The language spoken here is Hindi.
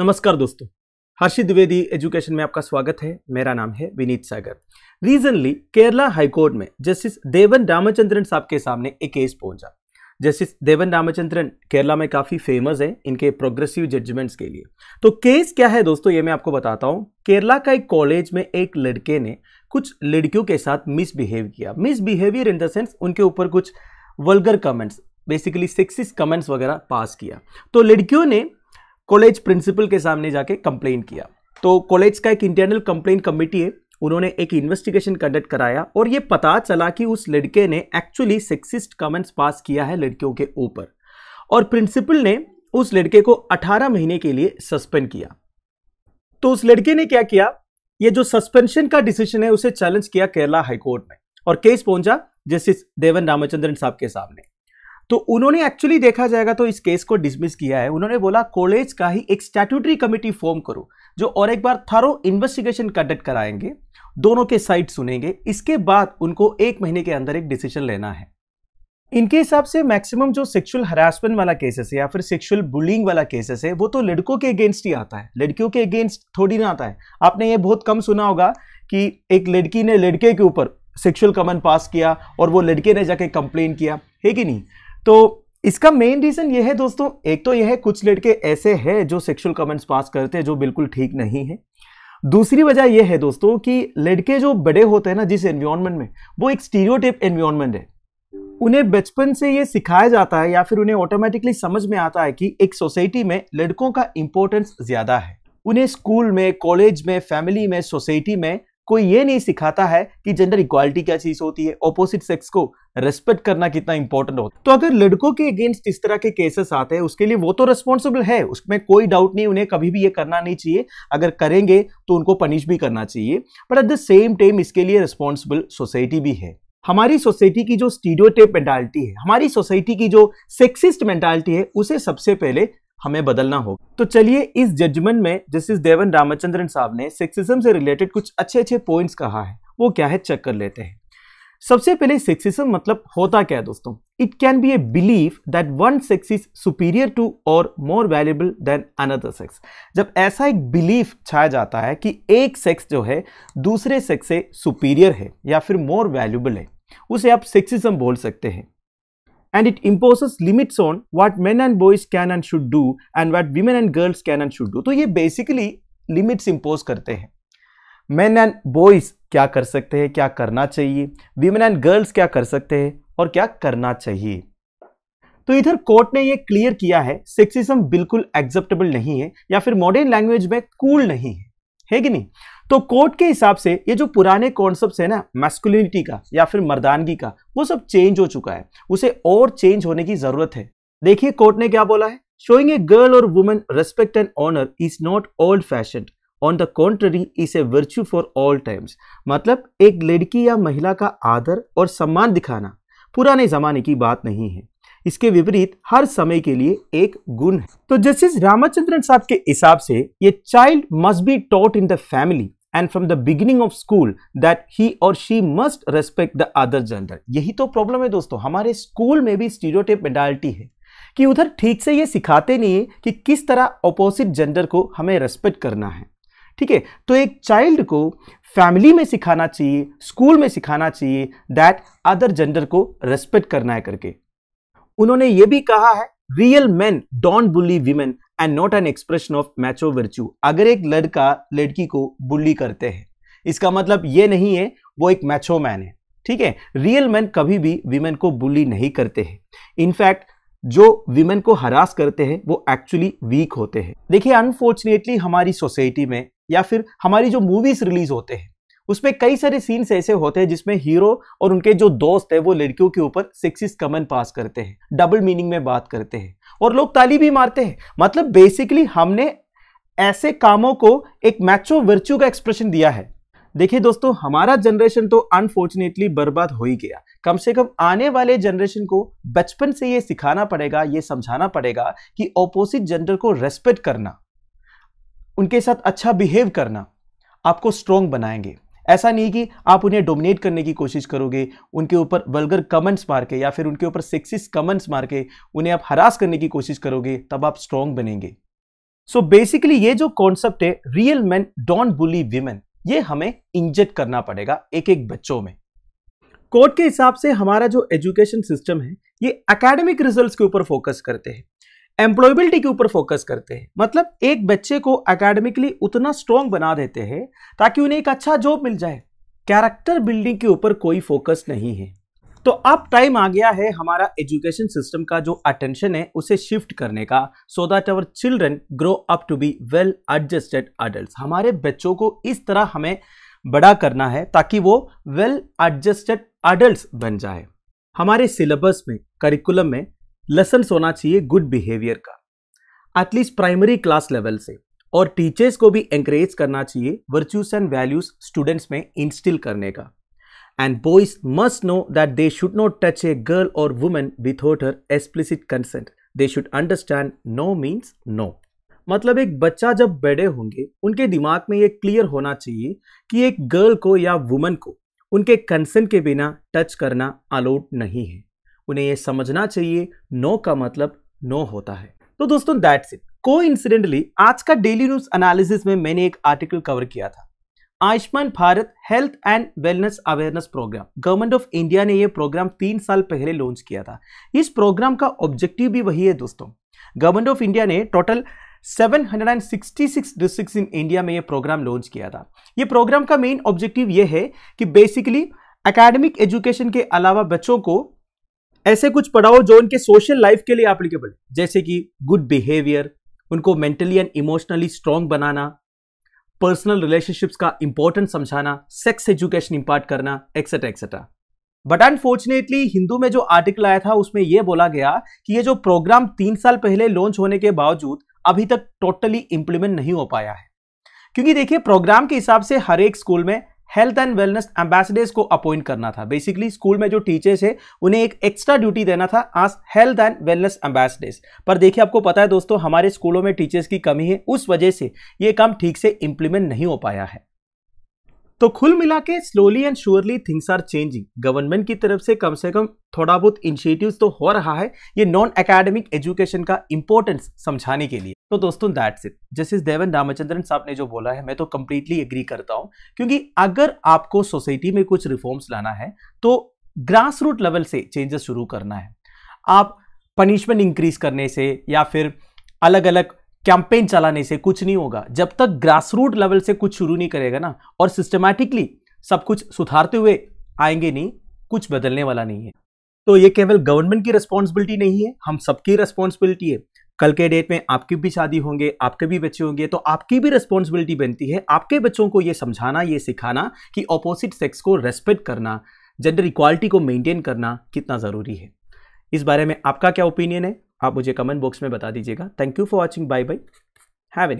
नमस्कार दोस्तों हर्षित द्विवेदी एजुकेशन में आपका स्वागत है मेरा नाम है विनीत सागर रिसेंटली केरला हाईकोर्ट में जस्टिस देवन रामचंद्रन साहब के सामने एक केस पहुंचा जस्टिस देवन रामचंद्रन केरला में काफ़ी फेमस है इनके प्रोग्रेसिव जजमेंट्स के लिए तो केस क्या है दोस्तों ये मैं आपको बताता हूँ केरला का एक कॉलेज में एक लड़के ने कुछ लड़कियों के साथ मिसबिहेव किया मिसबिहेवियर इन द सेंस उनके ऊपर कुछ vulgar comments basically sexist comments वगैरह पास किया तो लड़कियों ने कॉलेज प्रिंसिपल के सामने जाके कंप्लेन किया तो कॉलेज का एक इंटरनल कंप्लेन कमिटी है उन्होंने एक इन्वेस्टिगेशन कंडक्ट कराया और ये पता चला कि उस लड़के ने एक्चुअली सेक्सिस्ट कमेंट्स पास किया है लड़कियों के ऊपर और प्रिंसिपल ने उस लड़के को 18 महीने के लिए सस्पेंड किया तो उस लड़के ने क्या किया ये जो सस्पेंशन का डिसीजन है उसे चैलेंज किया केरला हाईकोर्ट में और केस पहुंचा जस्टिस देवन रामचंद्रन साहब के सामने तो उन्होंने एक्चुअली देखा जाएगा तो इस केस को डिसमिस किया है उन्होंने बोला कॉलेज का ही एक स्टैट्यूटरी कमेटी फॉर्म करो जो और एक बार थरो इन्वेस्टिगेशन कंडक्ट कराएंगे दोनों के साइड सुनेंगे इसके बाद उनको एक महीने के अंदर एक डिसीजन लेना है इनके हिसाब से मैक्सिमम जो सेक्सुअल हरासमेंट वाला केसेस है या फिर सेक्सुअल बुलिंग वाला केसेस है वो तो लड़कों के अगेंस्ट ही आता है लड़कियों के अगेंस्ट थोड़ी ना आता है आपने ये बहुत कम सुना होगा कि एक लड़की ने लड़के के ऊपर सेक्सुअल कमन पास किया और वो लड़के ने जाके कंप्लेन किया है कि नहीं तो इसका मेन रीज़न ये है दोस्तों एक तो यह है कुछ लड़के ऐसे हैं जो सेक्सुअल कमेंट्स पास करते हैं जो बिल्कुल ठीक नहीं है दूसरी वजह यह है दोस्तों कि लड़के जो बड़े होते हैं ना जिस एनवायरनमेंट में वो एक स्टीरियोटिप एनवायरनमेंट है उन्हें बचपन से ये सिखाया जाता है या फिर उन्हें ऑटोमेटिकली समझ में आता है कि एक सोसाइटी में लड़कों का इंपॉर्टेंस ज़्यादा है उन्हें स्कूल में कॉलेज में फैमिली में सोसाइटी में कोई ये नहीं सिखाता है कि जेंडर इक्वालिटी क्या चीज होती है ऑपोजिट सेक्स को रेस्पेक्ट करना कितना इंपॉर्टेंट होता है तो अगर लड़कों के अगेंस्ट इस तरह के केसेस आते हैं उसके लिए वो तो रेस्पॉन्सिबल है उसमें कोई डाउट नहीं उन्हें कभी भी ये करना नहीं चाहिए अगर करेंगे तो उनको पनिश भी करना चाहिए but at the same time इसके लिए रेस्पॉन्सिबल सोसाइटी भी है हमारी सोसाइटी की जो स्टीडियोटेप मेंटालिटी है हमारी सोसाइटी की जो सेक्सिस्ट मेंटालिटी है उसे सबसे पहले हमें बदलना होगा तो चलिए इस जजमेंट में जस्टिस देवन रामचंद्रन साहब ने सेक्सिज्म से रिलेटेड कुछ अच्छे अच्छे पॉइंट्स कहा है वो क्या है चेक कर लेते हैं सबसे पहले सेक्सिज्म मतलब होता क्या है दोस्तों it can be a believe that one sex is superior to और more valuable than another sex जब ऐसा एक बिलीफ छाया जाता है कि एक सेक्स जो है दूसरे सेक्स से सुपीरियर है या फिर मोर वैल्यूबल है उसे आप सेक्सिज्म बोल सकते हैं and it imposes limits on what men and boys can and should do and what women and girls can and should do तो ye basically limits impose karte hain men and boys kya kar sakte hain kya karna chahiye women and girls kya kar sakte hain aur kya karna chahiye तो इधर कोर्ट ने ये क्लियर किया है सेक्सिज्म बिल्कुल एक्सेप्टेबल नहीं है या फिर मॉडर्न लैंग्वेज में कूल cool नहीं है है कि नहीं तो कोर्ट के हिसाब से ये जो पुराने कॉन्सेप्ट है ना मैस्कुलिनिटी का या फिर मर्दानगी का वो सब चेंज हो चुका है उसे और चेंज होने की जरूरत है देखिए कोर्ट ने क्या बोला है शोइंग ए गर्ल और women respect and honour is not old fashion on the contrary is a virtue for all times मतलब एक लड़की या महिला का आदर और सम्मान दिखाना पुराने जमाने की बात नहीं है इसके विपरीत हर समय के लिए एक गुण है तो जस्टिस रामचंद्रन साहब के हिसाब से ये child must be taught in the family and from the beginning of school that he और she must respect the other gender यही तो प्रॉब्लम है दोस्तों हमारे स्कूल में भी स्टीरियोटिप मेंटालिटी है कि उधर ठीक से ये सिखाते नहीं है कि किस तरह अपोजिट जेंडर को हमें रेस्पेक्ट करना है ठीक है तो एक चाइल्ड को फैमिली में सिखाना चाहिए स्कूल में सिखाना चाहिए दैट अदर जेंडर को रेस्पेक्ट करना है करके उन्होंने ये भी कहा है real man don't bully women and not an expression of macho virtue अगर एक लड़का लड़की को बुल्ली करते हैं इसका मतलब ये नहीं है वो एक मैचो मैन है ठीक है रियल मैन कभी भी वीमेन को बुल्ली नहीं करते हैं इनफैक्ट जो विमेन को हरास करते हैं वो एक्चुअली वीक होते हैं देखिए अनफॉर्चुनेटली हमारी सोसाइटी में या फिर हमारी जो मूवीज रिलीज होते हैं उसमें कई सारे सीन्स ऐसे होते हैं जिसमें हीरो और उनके जो दोस्त है वो लड़कियों के ऊपर सेक्सिस कमन पास करते हैं डबल मीनिंग में बात करते हैं और लोग ताली भी मारते हैं मतलब बेसिकली हमने ऐसे कामों को एक मैचो वर्च्यू का एक्सप्रेशन दिया है देखिए दोस्तों हमारा जनरेशन तो अनफॉर्चुनेटली बर्बाद हो ही गया कम से कम आने वाले जनरेशन को बचपन से ये सिखाना पड़ेगा ये समझाना पड़ेगा कि ऑपोजिट जेंडर को रेस्पेक्ट करना उनके साथ अच्छा बिहेव करना आपको स्ट्रोंग बनाएंगे ऐसा नहीं कि आप उन्हें डोमिनेट करने की कोशिश करोगे उनके ऊपर वल्गर कमेंट्स मार के या फिर उनके ऊपर सेक्सिस कमेंट्स मार के उन्हें आप हरास करने की कोशिश करोगे तब आप स्ट्रांग बनेंगे सो so बेसिकली ये जो कॉन्सेप्ट है real man don't bully women ये हमें इंजेक्ट करना पड़ेगा एक एक बच्चों में कोर्ट के हिसाब से हमारा जो एजुकेशन सिस्टम है ये एकेडमिक रिजल्ट्स के ऊपर फोकस करते हैं एम्प्लॉयबिलिटी के ऊपर फोकस करते हैं मतलब एक बच्चे को एकेडमिकली उतना स्ट्रांग बना देते हैं ताकि उन्हें एक अच्छा जॉब मिल जाए कैरेक्टर बिल्डिंग के ऊपर कोई फोकस नहीं है तो अब टाइम आ गया है हमारा एजुकेशन सिस्टम का जो अटेंशन है उसे शिफ्ट करने का so that our children grow up to be well adjusted adult हमारे बच्चों को इस तरह हमें बड़ा करना है ताकि वो वेल एडजस्टेड अडल्ट बन जाए हमारे सिलेबस में करिकुलम में लेसन होना चाहिए गुड बिहेवियर का एटलीस्ट प्राइमरी क्लास लेवल से और टीचर्स को भी इंकरेज करना चाहिए वर्च्यूज एंड वैल्यूज स्टूडेंट्स में इंस्टिल करने का and boys must know that they should not touch a girl और women without her explicit consent they should understand no means no मतलब एक बच्चा जब बड़े होंगे उनके दिमाग में ये क्लियर होना चाहिए कि एक गर्ल को या वुमन को उनके कंसेंट के बिना टच करना अलाउड नहीं है उन्हें यह समझना चाहिए नो का मतलब नो होता है तो दोस्तों दैट्स इट को इंसिडेंटली आज का डेली न्यूज एनालिसिस में मैंने एक आर्टिकल कवर किया था Ayushman Bharat health and wellness awareness programme government of India ने यह प्रोग्राम तीन साल पहले लॉन्च किया था इस प्रोग्राम का ऑब्जेक्टिव भी वही है दोस्तों गवर्नमेंट ऑफ इंडिया ने टोटल 766 डिस्ट्रिक्ट्स इन इंडिया में यह प्रोग्राम लॉन्च किया था यह प्रोग्राम का मेन ऑब्जेक्टिव यह है कि बेसिकली एकेडमिक एजुकेशन के अलावा बच्चों को ऐसे कुछ पढ़ाओ जो उनके सोशल लाइफ के लिए एप्लीकेबल है जैसे कि गुड बिहेवियर उनको मेंटली एंड इमोशनली स्ट्रांग बनाना पर्सनल रिलेशनशिप्स का इंपॉर्टेंस समझाना सेक्स एजुकेशन इंपार्ट करना etcetera etcetera but unfortunately Hindu में जो आर्टिकल आया था उसमें यह बोला गया कि ये जो प्रोग्राम तीन साल पहले लॉन्च होने के बावजूद अभी तक टोटली इंप्लीमेंट नहीं हो पाया है क्योंकि देखिए प्रोग्राम के हिसाब से हर एक स्कूल में हेल्थ एंड वेलनेस एम्बेसडर्स को अपॉइंट करना था बेसिकली स्कूल में जो टीचर्स है उन्हें एक एक्स्ट्रा ड्यूटी देना था आज हेल्थ एंड वेलनेस एम्बेसडर्स पर देखिए आपको पता है दोस्तों हमारे स्कूलों में टीचर्स की कमी है उस वजह से ये काम ठीक से इंप्लीमेंट नहीं हो पाया है तो खुल मिला के slowly and surely things are changing government की तरफ से कम से कम थोड़ा बहुत इनिशिएटिव्स तो हो रहा है ये नॉन एकेडमिक एजुकेशन का इंपॉर्टेंस समझाने के लिए तो दोस्तों that's it justice Devan Ramachandran साहब ने जो बोला है मैं तो कंप्लीटली एग्री करता हूँ क्योंकि अगर आपको सोसाइटी में कुछ रिफॉर्म्स लाना है तो ग्रास रूट लेवल से चेंजेस शुरू करना है आप पनिशमेंट इंक्रीज करने से या फिर अलग अलग कैंपेन चलाने से कुछ नहीं होगा जब तक ग्रासरूट लेवल से कुछ शुरू नहीं करेगा ना और सिस्टमैटिकली सब कुछ सुधारते हुए आएंगे नहीं कुछ बदलने वाला नहीं है तो ये केवल गवर्नमेंट की रिस्पॉन्सिबिलिटी नहीं है हम सबकी रिस्पॉन्सिबिलिटी है कल के डेट में आपकी भी शादी होंगे आपके भी बच्चे होंगे तो आपकी भी रिस्पॉन्सिबिलिटी बनती है आपके बच्चों को ये समझाना ये सिखाना कि ऑपोजिट सेक्स को रेस्पेक्ट करना जेंडर इक्वालिटी को मेंटेन करना कितना ज़रूरी है इस बारे में आपका क्या ओपिनियन है आप मुझे कमेंट बॉक्स में बता दीजिएगा thank you for watching bye bye have N